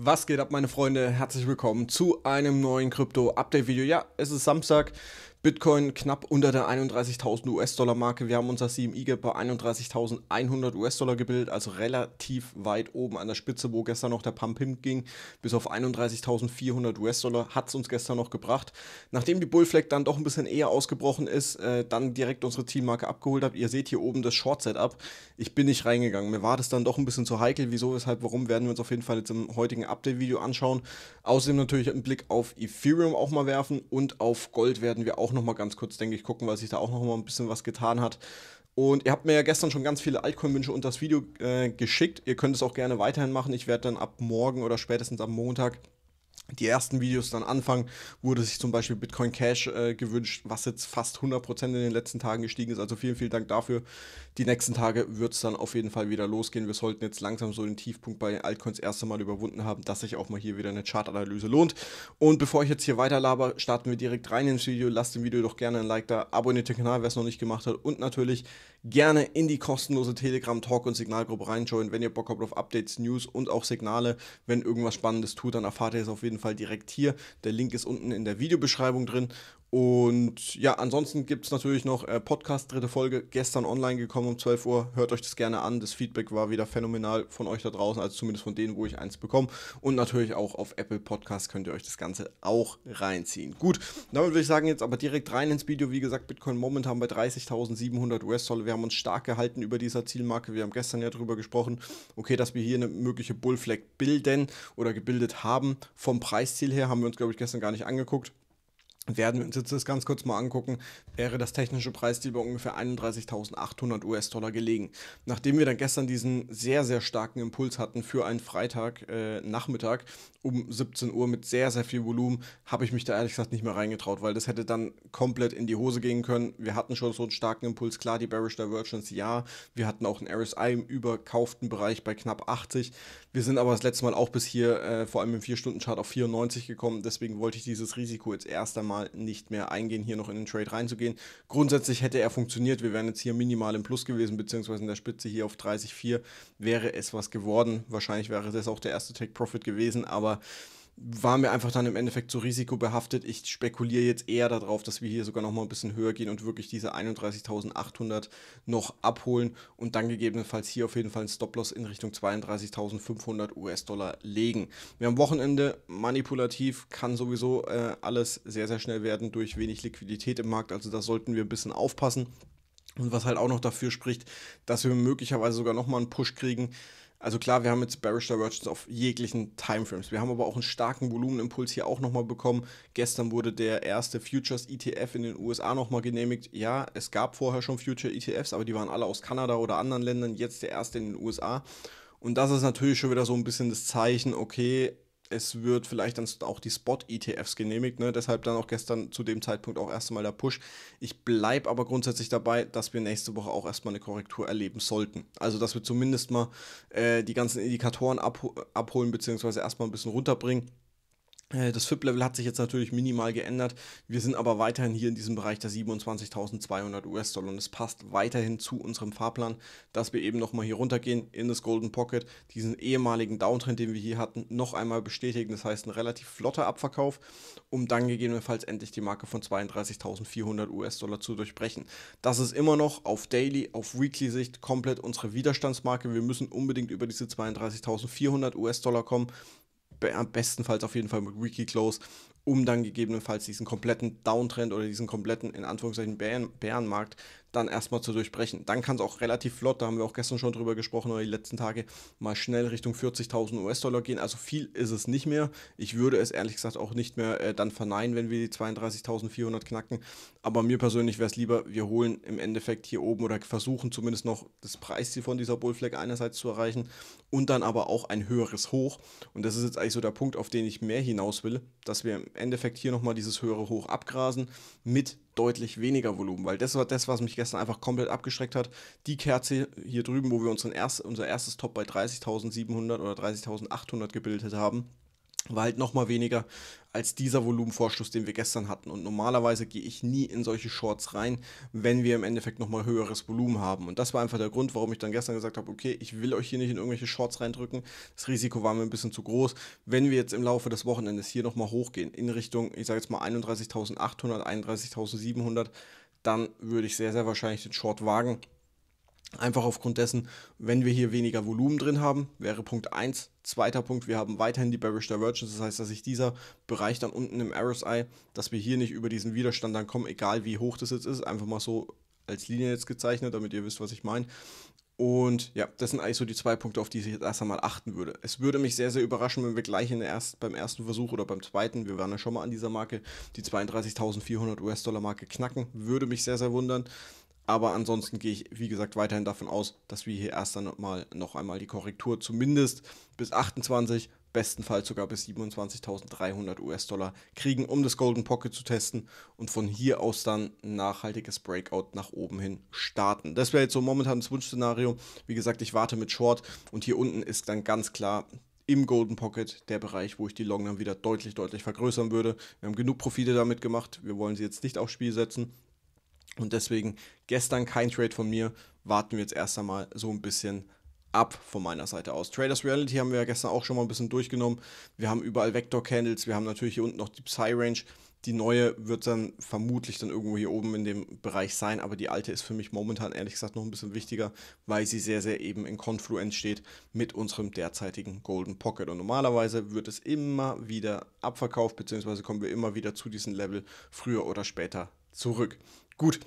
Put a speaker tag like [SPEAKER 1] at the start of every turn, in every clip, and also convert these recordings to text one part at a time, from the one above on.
[SPEAKER 1] Was geht ab, meine Freunde? Herzlich willkommen zu einem neuen Krypto-Update-Video. Ja, es ist Samstag. Bitcoin knapp unter der 31.000 US-Dollar-Marke. Wir haben unser CMI-Gap bei 31.100 US-Dollar gebildet, also relativ weit oben an der Spitze, wo gestern noch der Pump hinging, bis auf 31.400 US-Dollar. Hat es uns gestern noch gebracht. Nachdem die Bullflag dann doch ein bisschen eher ausgebrochen ist, äh, dann direkt unsere Zielmarke abgeholt hat. Ihr seht hier oben das Short-Setup. Ich bin nicht reingegangen. Mir war das dann doch ein bisschen zu heikel. Wieso, weshalb, warum, werden wir uns auf jeden Fall jetzt im heutigen Update-Video anschauen. Außerdem natürlich einen Blick auf Ethereum auch mal werfen und auf Gold werden wir auch noch mal ganz kurz, denke ich, gucken, weil sich da auch noch mal ein bisschen was getan hat. Und ihr habt mir ja gestern schon ganz viele Altcoin-Wünsche unter das Video äh, geschickt. Ihr könnt es auch gerne weiterhin machen. Ich werde dann ab morgen oder spätestens am Montag die ersten Videos dann anfangen, wurde sich zum Beispiel Bitcoin Cash äh, gewünscht, was jetzt fast 100% in den letzten Tagen gestiegen ist. Also vielen, vielen Dank dafür. Die nächsten Tage wird es dann auf jeden Fall wieder losgehen. Wir sollten jetzt langsam so den Tiefpunkt bei Altcoins erst einmal überwunden haben, dass sich auch mal hier wieder eine Chartanalyse lohnt. Und bevor ich jetzt hier weiter starten wir direkt rein ins Video. Lasst dem Video doch gerne ein Like da, abonniert den Kanal, wer es noch nicht gemacht hat. Und natürlich gerne in die kostenlose Telegram Talk und Signalgruppe reinschauen, wenn ihr Bock habt auf Updates, News und auch Signale. Wenn irgendwas Spannendes tut, dann erfahrt ihr es auf jeden Fall direkt hier. Der Link ist unten in der Videobeschreibung drin und ja, ansonsten gibt es natürlich noch äh, Podcast, dritte Folge, gestern online gekommen um 12 Uhr. Hört euch das gerne an. Das Feedback war wieder phänomenal von euch da draußen, also zumindest von denen, wo ich eins bekomme. Und natürlich auch auf Apple Podcast könnt ihr euch das Ganze auch reinziehen. Gut, damit würde ich sagen, jetzt aber direkt rein ins Video. Wie gesagt, Bitcoin momentan bei 30.700 US-Dollar. Wir haben uns stark gehalten über dieser Zielmarke. Wir haben gestern ja darüber gesprochen, okay, dass wir hier eine mögliche Bullflag bilden oder gebildet haben. Vom Preisziel her haben wir uns, glaube ich, gestern gar nicht angeguckt werden wir uns jetzt das ganz kurz mal angucken, wäre das technische Preisziel bei ungefähr 31.800 US-Dollar gelegen. Nachdem wir dann gestern diesen sehr, sehr starken Impuls hatten für einen Freitagnachmittag äh, um 17 Uhr mit sehr, sehr viel Volumen, habe ich mich da ehrlich gesagt nicht mehr reingetraut, weil das hätte dann komplett in die Hose gehen können. Wir hatten schon so einen starken Impuls, klar, die Bearish Divergence, ja. Wir hatten auch einen RSI im überkauften Bereich bei knapp 80. Wir sind aber das letzte Mal auch bis hier, äh, vor allem im 4-Stunden-Chart, auf 94 gekommen. Deswegen wollte ich dieses Risiko jetzt erst einmal mal nicht mehr eingehen, hier noch in den Trade reinzugehen. Grundsätzlich hätte er funktioniert. Wir wären jetzt hier minimal im Plus gewesen, beziehungsweise in der Spitze hier auf 30,4 wäre es was geworden. Wahrscheinlich wäre das auch der erste Take-Profit gewesen, aber war mir einfach dann im Endeffekt zu so risikobehaftet. Ich spekuliere jetzt eher darauf, dass wir hier sogar noch mal ein bisschen höher gehen und wirklich diese 31.800 noch abholen und dann gegebenenfalls hier auf jeden Fall einen Stop-Loss in Richtung 32.500 US-Dollar legen. Wir haben Wochenende, manipulativ kann sowieso äh, alles sehr, sehr schnell werden durch wenig Liquidität im Markt, also da sollten wir ein bisschen aufpassen. Und was halt auch noch dafür spricht, dass wir möglicherweise sogar noch mal einen Push kriegen, also klar, wir haben jetzt Bearish Divergence auf jeglichen Timeframes. Wir haben aber auch einen starken Volumenimpuls hier auch nochmal bekommen. Gestern wurde der erste Futures ETF in den USA nochmal genehmigt. Ja, es gab vorher schon Future ETFs, aber die waren alle aus Kanada oder anderen Ländern. Jetzt der erste in den USA. Und das ist natürlich schon wieder so ein bisschen das Zeichen, okay, es wird vielleicht dann auch die Spot-ETFs genehmigt, ne? deshalb dann auch gestern zu dem Zeitpunkt auch erst einmal der Push. Ich bleibe aber grundsätzlich dabei, dass wir nächste Woche auch erstmal eine Korrektur erleben sollten. Also, dass wir zumindest mal äh, die ganzen Indikatoren abho abholen, beziehungsweise erstmal ein bisschen runterbringen äh, das FIP-Level hat sich jetzt natürlich minimal geändert. Wir sind aber weiterhin hier in diesem Bereich der 27.200 US-Dollar und es passt weiterhin zu unserem Fahrplan, dass wir eben nochmal hier runtergehen in das Golden Pocket, diesen ehemaligen Downtrend, den wir hier hatten, noch einmal bestätigen. Das heißt, ein relativ flotter Abverkauf, um dann gegebenenfalls endlich die Marke von 32.400 US-Dollar zu durchbrechen. Das ist immer noch auf Daily, auf Weekly-Sicht komplett unsere Widerstandsmarke. Wir müssen unbedingt über diese 32.400 US-Dollar kommen bestenfalls auf jeden Fall mit Wiki Close um dann gegebenenfalls diesen kompletten Downtrend oder diesen kompletten, in Anführungszeichen, Bären, Bärenmarkt dann erstmal zu durchbrechen. Dann kann es auch relativ flott, da haben wir auch gestern schon drüber gesprochen oder die letzten Tage, mal schnell Richtung 40.000 US-Dollar gehen. Also viel ist es nicht mehr. Ich würde es ehrlich gesagt auch nicht mehr äh, dann verneinen, wenn wir die 32.400 knacken. Aber mir persönlich wäre es lieber, wir holen im Endeffekt hier oben oder versuchen zumindest noch das Preisziel von dieser Bullflag einerseits zu erreichen und dann aber auch ein höheres Hoch. Und das ist jetzt eigentlich so der Punkt, auf den ich mehr hinaus will, dass wir im Endeffekt hier nochmal dieses höhere Hoch abgrasen mit deutlich weniger Volumen, weil das war das, was mich gestern einfach komplett abgeschreckt hat. Die Kerze hier drüben, wo wir unseren erst, unser erstes Top bei 30.700 oder 30.800 gebildet haben, war halt nochmal weniger als dieser Volumenvorschuss, den wir gestern hatten. Und normalerweise gehe ich nie in solche Shorts rein, wenn wir im Endeffekt nochmal höheres Volumen haben. Und das war einfach der Grund, warum ich dann gestern gesagt habe, okay, ich will euch hier nicht in irgendwelche Shorts reindrücken. Das Risiko war mir ein bisschen zu groß. Wenn wir jetzt im Laufe des Wochenendes hier nochmal hochgehen, in Richtung, ich sage jetzt mal 31.800, 31.700, dann würde ich sehr, sehr wahrscheinlich den Short wagen. Einfach aufgrund dessen, wenn wir hier weniger Volumen drin haben, wäre Punkt 1. Zweiter Punkt, wir haben weiterhin die Bearish Divergence, das heißt, dass sich dieser Bereich dann unten im RSI, dass wir hier nicht über diesen Widerstand dann kommen, egal wie hoch das jetzt ist, einfach mal so als Linie jetzt gezeichnet, damit ihr wisst, was ich meine. Und ja, das sind eigentlich so die zwei Punkte, auf die ich jetzt erst einmal achten würde. Es würde mich sehr, sehr überraschen, wenn wir gleich in der erst, beim ersten Versuch oder beim zweiten, wir waren ja schon mal an dieser Marke, die 32.400 US-Dollar-Marke knacken. Würde mich sehr, sehr wundern. Aber ansonsten gehe ich, wie gesagt, weiterhin davon aus, dass wir hier erst einmal noch einmal die Korrektur zumindest bis 28, bestenfalls sogar bis 27.300 US-Dollar kriegen, um das Golden Pocket zu testen und von hier aus dann ein nachhaltiges Breakout nach oben hin starten. Das wäre jetzt so momentan das Wunschszenario. Wie gesagt, ich warte mit Short und hier unten ist dann ganz klar im Golden Pocket der Bereich, wo ich die Long dann wieder deutlich, deutlich vergrößern würde. Wir haben genug Profite damit gemacht. Wir wollen sie jetzt nicht aufs Spiel setzen. Und deswegen gestern kein Trade von mir. Warten wir jetzt erst einmal so ein bisschen ab von meiner Seite aus. Traders Reality haben wir ja gestern auch schon mal ein bisschen durchgenommen. Wir haben überall Vector Candles, wir haben natürlich hier unten noch die Psy Range. Die neue wird dann vermutlich dann irgendwo hier oben in dem Bereich sein, aber die alte ist für mich momentan ehrlich gesagt noch ein bisschen wichtiger, weil sie sehr, sehr eben in Konfluenz steht mit unserem derzeitigen Golden Pocket. Und normalerweise wird es immer wieder abverkauft, beziehungsweise kommen wir immer wieder zu diesem Level früher oder später zurück. Gut,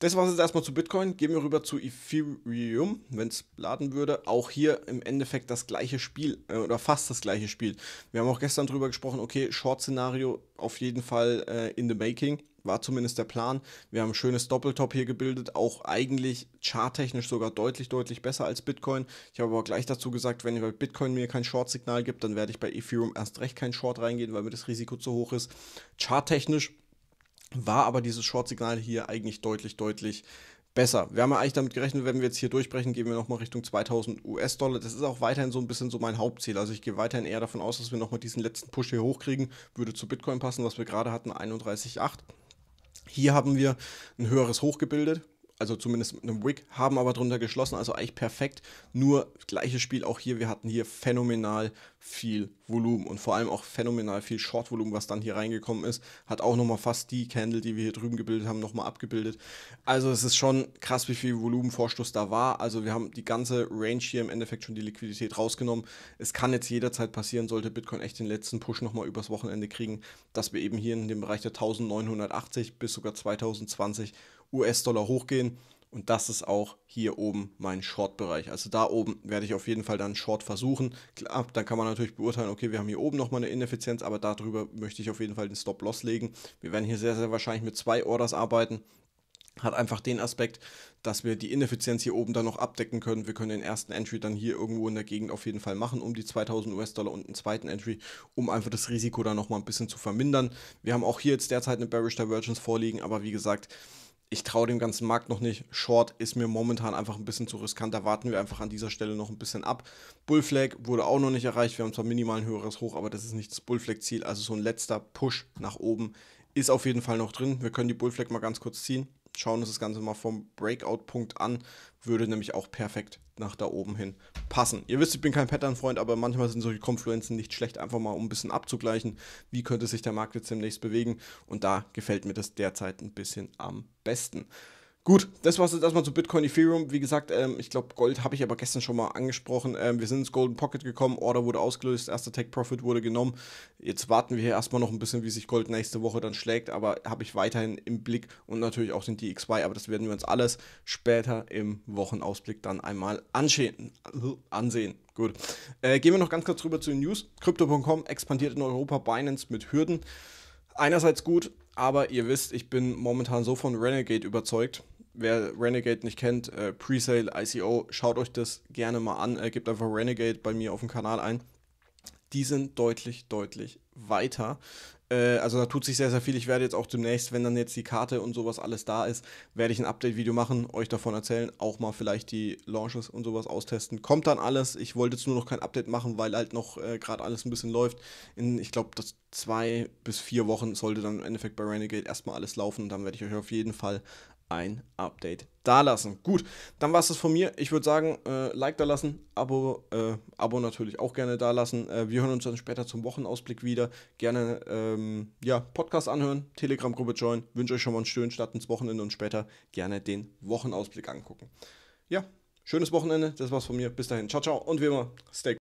[SPEAKER 1] das war es jetzt erstmal zu Bitcoin. Gehen wir rüber zu Ethereum, wenn es laden würde. Auch hier im Endeffekt das gleiche Spiel äh, oder fast das gleiche Spiel. Wir haben auch gestern darüber gesprochen, okay, Short-Szenario auf jeden Fall äh, in the making. War zumindest der Plan. Wir haben ein schönes Doppeltop hier gebildet, auch eigentlich charttechnisch sogar deutlich, deutlich besser als Bitcoin. Ich habe aber gleich dazu gesagt, wenn ihr bei Bitcoin mir kein Short-Signal gibt, dann werde ich bei Ethereum erst recht kein Short reingehen, weil mir das Risiko zu hoch ist. Charttechnisch war aber dieses Short-Signal hier eigentlich deutlich, deutlich besser. Wir haben ja eigentlich damit gerechnet, wenn wir jetzt hier durchbrechen, gehen wir nochmal Richtung 2000 US-Dollar. Das ist auch weiterhin so ein bisschen so mein Hauptziel. Also ich gehe weiterhin eher davon aus, dass wir nochmal diesen letzten Push hier hochkriegen. Würde zu Bitcoin passen, was wir gerade hatten, 31,8. Hier haben wir ein höheres Hoch gebildet also zumindest mit einem Wick, haben aber drunter geschlossen, also eigentlich perfekt. Nur gleiches Spiel auch hier, wir hatten hier phänomenal viel Volumen und vor allem auch phänomenal viel Short-Volumen, was dann hier reingekommen ist. Hat auch nochmal fast die Candle, die wir hier drüben gebildet haben, nochmal abgebildet. Also es ist schon krass, wie viel Volumenvorstoß da war. Also wir haben die ganze Range hier im Endeffekt schon die Liquidität rausgenommen. Es kann jetzt jederzeit passieren, sollte Bitcoin echt den letzten Push nochmal übers Wochenende kriegen, dass wir eben hier in dem Bereich der 1980 bis sogar 2020 US-Dollar hochgehen. Und das ist auch hier oben mein Short-Bereich. Also da oben werde ich auf jeden Fall dann Short versuchen. Klar, dann kann man natürlich beurteilen, okay, wir haben hier oben nochmal eine Ineffizienz, aber darüber möchte ich auf jeden Fall den Stop-Loss legen. Wir werden hier sehr, sehr wahrscheinlich mit zwei Orders arbeiten. Hat einfach den Aspekt, dass wir die Ineffizienz hier oben dann noch abdecken können. Wir können den ersten Entry dann hier irgendwo in der Gegend auf jeden Fall machen, um die 2000 US-Dollar und einen zweiten Entry, um einfach das Risiko dann nochmal ein bisschen zu vermindern. Wir haben auch hier jetzt derzeit eine Bearish Divergence vorliegen, aber wie gesagt, ich traue dem ganzen Markt noch nicht. Short ist mir momentan einfach ein bisschen zu riskant. Da warten wir einfach an dieser Stelle noch ein bisschen ab. Bullflag wurde auch noch nicht erreicht. Wir haben zwar minimal ein höheres Hoch, aber das ist nicht das Bullflag-Ziel. Also so ein letzter Push nach oben ist auf jeden Fall noch drin. Wir können die Bullflag mal ganz kurz ziehen schauen uns das Ganze mal vom Breakout-Punkt an. Würde nämlich auch perfekt nach da oben hin passen. Ihr wisst, ich bin kein Pattern-Freund, aber manchmal sind solche Konfluenzen nicht schlecht, einfach mal um ein bisschen abzugleichen, wie könnte sich der Markt jetzt demnächst bewegen. Und da gefällt mir das derzeit ein bisschen am besten. Gut, das war es jetzt erstmal zu Bitcoin Ethereum. Wie gesagt, ähm, ich glaube, Gold habe ich aber gestern schon mal angesprochen. Ähm, wir sind ins Golden Pocket gekommen, Order wurde ausgelöst, erster Take Profit wurde genommen. Jetzt warten wir hier erstmal noch ein bisschen, wie sich Gold nächste Woche dann schlägt, aber habe ich weiterhin im Blick und natürlich auch den DXY, aber das werden wir uns alles später im Wochenausblick dann einmal ansehen. ansehen. Gut. Äh, gehen wir noch ganz kurz rüber zu den News. Crypto.com expandiert in Europa Binance mit Hürden. Einerseits gut, aber ihr wisst, ich bin momentan so von Renegade überzeugt, wer Renegade nicht kennt, äh, Presale, ICO, schaut euch das gerne mal an. Äh, gebt einfach Renegade bei mir auf dem Kanal ein. Die sind deutlich, deutlich weiter. Äh, also da tut sich sehr, sehr viel. Ich werde jetzt auch demnächst, wenn dann jetzt die Karte und sowas alles da ist, werde ich ein Update-Video machen, euch davon erzählen, auch mal vielleicht die Launches und sowas austesten. Kommt dann alles. Ich wollte jetzt nur noch kein Update machen, weil halt noch äh, gerade alles ein bisschen läuft. In, ich glaube, zwei bis vier Wochen sollte dann im Endeffekt bei Renegade erstmal alles laufen. Dann werde ich euch auf jeden Fall ein Update dalassen. Gut, dann war es das von mir. Ich würde sagen, äh, Like dalassen, Abo, äh, Abo natürlich auch gerne dalassen. Äh, wir hören uns dann später zum Wochenausblick wieder. Gerne ähm, ja, Podcast anhören, Telegram-Gruppe joinen. Wünsche euch schon mal einen schönen Start ins Wochenende und später gerne den Wochenausblick angucken. Ja, schönes Wochenende. Das war's von mir. Bis dahin. Ciao, ciao und wie immer, stay